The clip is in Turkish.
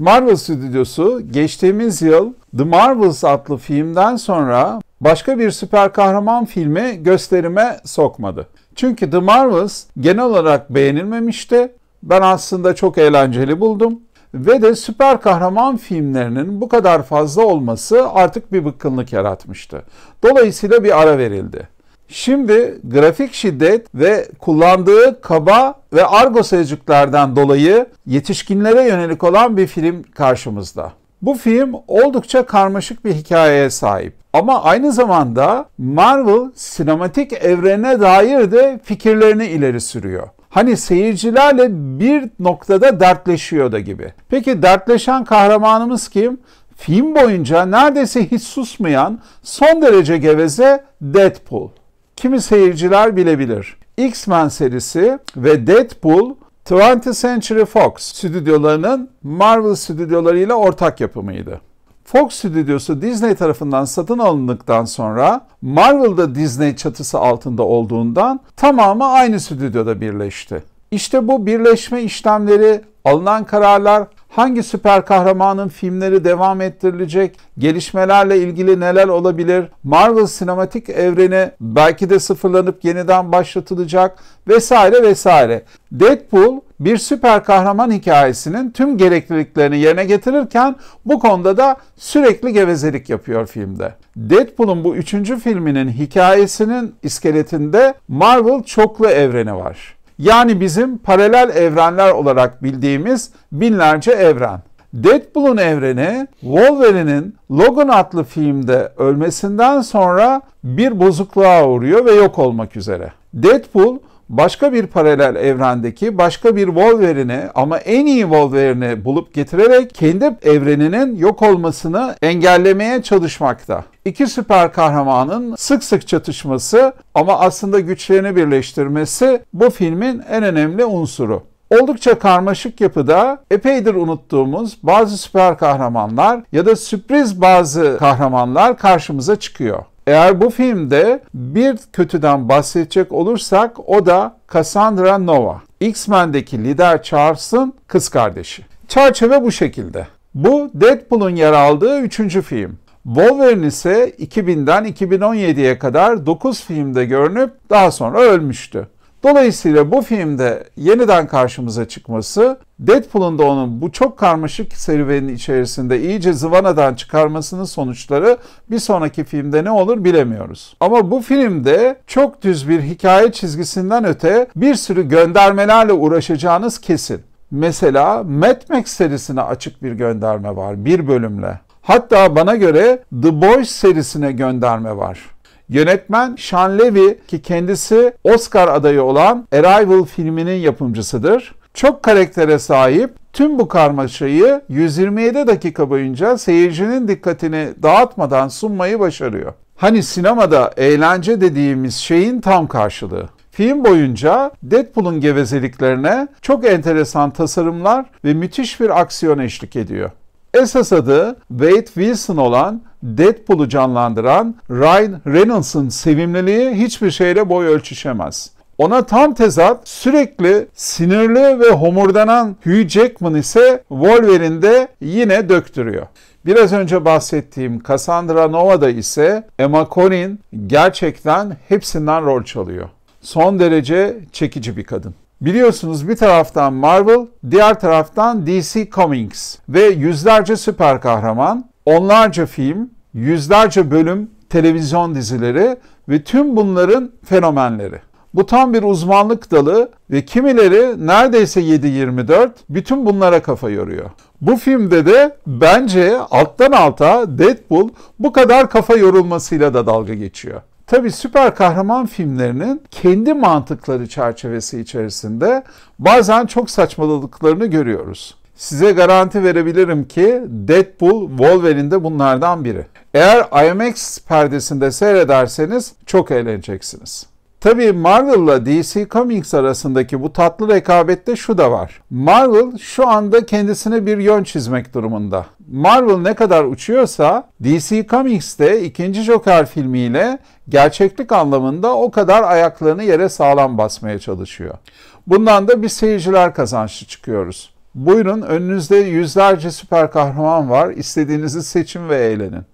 Marvel stüdyosu geçtiğimiz yıl The Marvels adlı filmden sonra başka bir süper kahraman filmi gösterime sokmadı. Çünkü The Marvels genel olarak beğenilmemişti. Ben aslında çok eğlenceli buldum. Ve de süper kahraman filmlerinin bu kadar fazla olması artık bir bıkkınlık yaratmıştı. Dolayısıyla bir ara verildi. Şimdi grafik şiddet ve kullandığı kaba ve argo sözcüklerden dolayı yetişkinlere yönelik olan bir film karşımızda. Bu film oldukça karmaşık bir hikayeye sahip. Ama aynı zamanda Marvel sinematik evrene dair de fikirlerini ileri sürüyor. Hani seyircilerle bir noktada dertleşiyor da gibi. Peki dertleşen kahramanımız kim? Film boyunca neredeyse hiç susmayan son derece geveze Deadpool kimi seyirciler bilebilir. X-Men serisi ve Deadpool 20th Century Fox stüdyolarının Marvel stüdyolarıyla ortak yapımıydı. Fox stüdyosu Disney tarafından satın alındıktan sonra Marvel'da Disney çatısı altında olduğundan tamamı aynı stüdyoda birleşti. İşte bu birleşme işlemleri, alınan kararlar, hangi süper kahramanın filmleri devam ettirilecek, gelişmelerle ilgili neler olabilir, Marvel sinematik evreni belki de sıfırlanıp yeniden başlatılacak vesaire vesaire. Deadpool bir süper kahraman hikayesinin tüm gerekliliklerini yerine getirirken bu konuda da sürekli gevezelik yapıyor filmde. Deadpool'un bu üçüncü filminin hikayesinin iskeletinde Marvel çoklu evreni var. Yani bizim paralel evrenler olarak bildiğimiz binlerce evren. Deadpool'un evreni Wolverine'in Logan adlı filmde ölmesinden sonra bir bozukluğa uğruyor ve yok olmak üzere. Deadpool başka bir paralel evrendeki başka bir Wolverine'i ama en iyi Wolverine'i bulup getirerek kendi evreninin yok olmasını engellemeye çalışmakta. İki süper kahramanın sık sık çatışması ama aslında güçlerini birleştirmesi bu filmin en önemli unsuru. Oldukça karmaşık yapıda epeydir unuttuğumuz bazı süper kahramanlar ya da sürpriz bazı kahramanlar karşımıza çıkıyor. Eğer bu filmde bir kötüden bahsedecek olursak o da Cassandra Nova. X-Men'deki lider Charles'ın kız kardeşi. Çerçeve bu şekilde. Bu Deadpool'un yer aldığı üçüncü film. Wolverine ise 2000'den 2017'ye kadar 9 filmde görünüp daha sonra ölmüştü. Dolayısıyla bu filmde yeniden karşımıza çıkması Deadpool'un da onun bu çok karmaşık serüvenin içerisinde iyice zıvanadan çıkarmasının sonuçları bir sonraki filmde ne olur bilemiyoruz. Ama bu filmde çok düz bir hikaye çizgisinden öte bir sürü göndermelerle uğraşacağınız kesin. Mesela Mad Max serisine açık bir gönderme var bir bölümle. Hatta bana göre The Boys serisine gönderme var. Yönetmen Sean Levy ki kendisi Oscar adayı olan Arrival filminin yapımcısıdır. Çok karaktere sahip, tüm bu karmaşayı 127 dakika boyunca seyircinin dikkatini dağıtmadan sunmayı başarıyor. Hani sinemada eğlence dediğimiz şeyin tam karşılığı. Film boyunca Deadpool'un gevezeliklerine çok enteresan tasarımlar ve müthiş bir aksiyon eşlik ediyor. Esas adı Wade Wilson olan Deadpool'u canlandıran Ryan Reynolds'ın sevimliliği hiçbir şeyle boy ölçüşemez. Ona tam tezat sürekli sinirli ve homurdanan Hugh Jackman ise Wolverine'de yine döktürüyor. Biraz önce bahsettiğim Cassandra Nova'da ise Emma Corrin gerçekten hepsinden rol çalıyor. Son derece çekici bir kadın. Biliyorsunuz bir taraftan Marvel, diğer taraftan DC Comics ve yüzlerce süper kahraman onlarca film, yüzlerce bölüm, televizyon dizileri ve tüm bunların fenomenleri. Bu tam bir uzmanlık dalı ve kimileri neredeyse 7-24 bütün bunlara kafa yoruyor. Bu filmde de bence alttan alta Deadpool bu kadar kafa yorulmasıyla da dalga geçiyor. Tabi süper kahraman filmlerinin kendi mantıkları çerçevesi içerisinde bazen çok saçmaladıklarını görüyoruz. Size garanti verebilirim ki Deadpool Wolverine de bunlardan biri. Eğer IMAX perdesinde seyrederseniz çok eğleneceksiniz. Tabii ile DC Comics arasındaki bu tatlı rekabette şu da var. Marvel şu anda kendisine bir yön çizmek durumunda. Marvel ne kadar uçuyorsa DC Comics de ikinci Joker filmiyle gerçeklik anlamında o kadar ayaklarını yere sağlam basmaya çalışıyor. Bundan da biz seyirciler kazançlı çıkıyoruz. Buyurun önünüzde yüzlerce süper kahraman var. İstediğinizi seçin ve eğlenin.